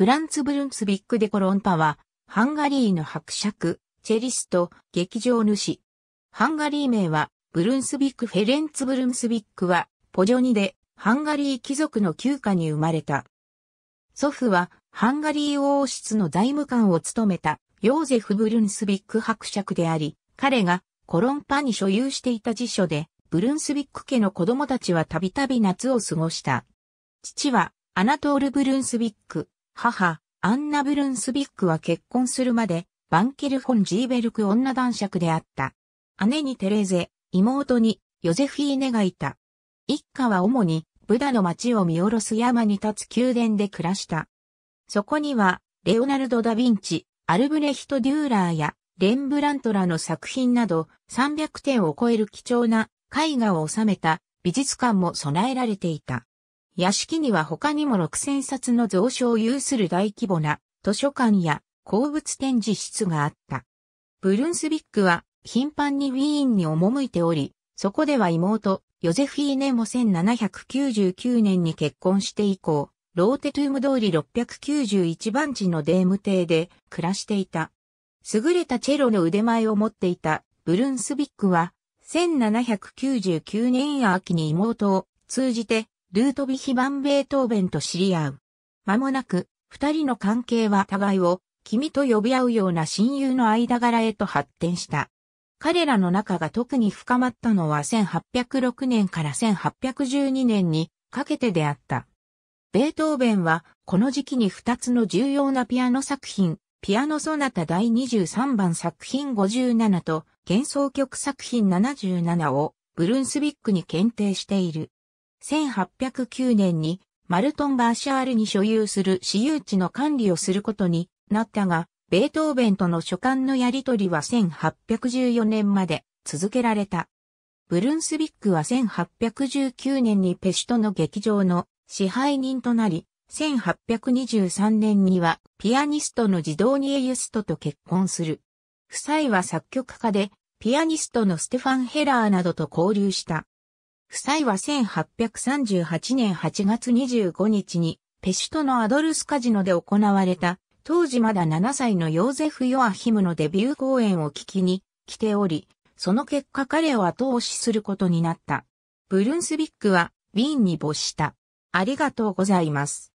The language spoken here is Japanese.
フランツ・ブルンツビック・デ・コロンパは、ハンガリーの伯爵、チェリスト、劇場主。ハンガリー名は、ブルンスビック・フェレンツ・ブルンスビックは、ポジョニで、ハンガリー貴族の旧家に生まれた。祖父は、ハンガリー王室の財務官を務めた、ヨーゼフ・ブルンスビック伯爵であり、彼が、コロンパに所有していた辞書で、ブルンスビック家の子供たちはたびたび夏を過ごした。父は、アナトール・ブルンスビック、母、アンナ・ブルンスビックは結婚するまで、バンケル・フォン・ジーベルク女男爵であった。姉にテレーゼ、妹にヨゼフィーネがいた。一家は主にブダの町を見下ろす山に立つ宮殿で暮らした。そこには、レオナルド・ダ・ヴィンチ、アルブレヒト・デューラーやレンブラントらの作品など300点を超える貴重な絵画を収めた美術館も備えられていた。屋敷には他にも6000冊の蔵書を有する大規模な図書館や鉱物展示室があった。ブルンスビックは頻繁にウィーンに赴いており、そこでは妹、ヨゼフィーネも1799年に結婚して以降、ローテトゥーム通り691番地のデーム邸で暮らしていた。優れたチェロの腕前を持っていたブルンスビックは、1799年秋に妹を通じてルートビヒ・バン・ベートーベンと知り合う。間もなく、二人の関係は互いを、君と呼び合うような親友の間柄へと発展した。彼らの仲が特に深まったのは1806年から1812年にかけてであった。ベートーベンはこの時期に二つの重要なピアノ作品、ピアノソナタ第23番作品57と幻想曲作品77をブルンスビックに検定している。1809年にマルトン・バーシャールに所有する私有地の管理をすることになったが、ベートーベンとの書簡のやりとりは1814年まで続けられた。ブルンスビックは1819年にペシュトの劇場の支配人となり、1823年にはピアニストのジドーニエ・ユストと結婚する。夫妻は作曲家で、ピアニストのステファン・ヘラーなどと交流した。夫妻は1838年8月25日に、ペシュトのアドルスカジノで行われた、当時まだ7歳のヨーゼフ・ヨアヒムのデビュー公演を聞きに来ており、その結果彼を後押しすることになった。ブルンスビックは、ウィーンに没した。ありがとうございます。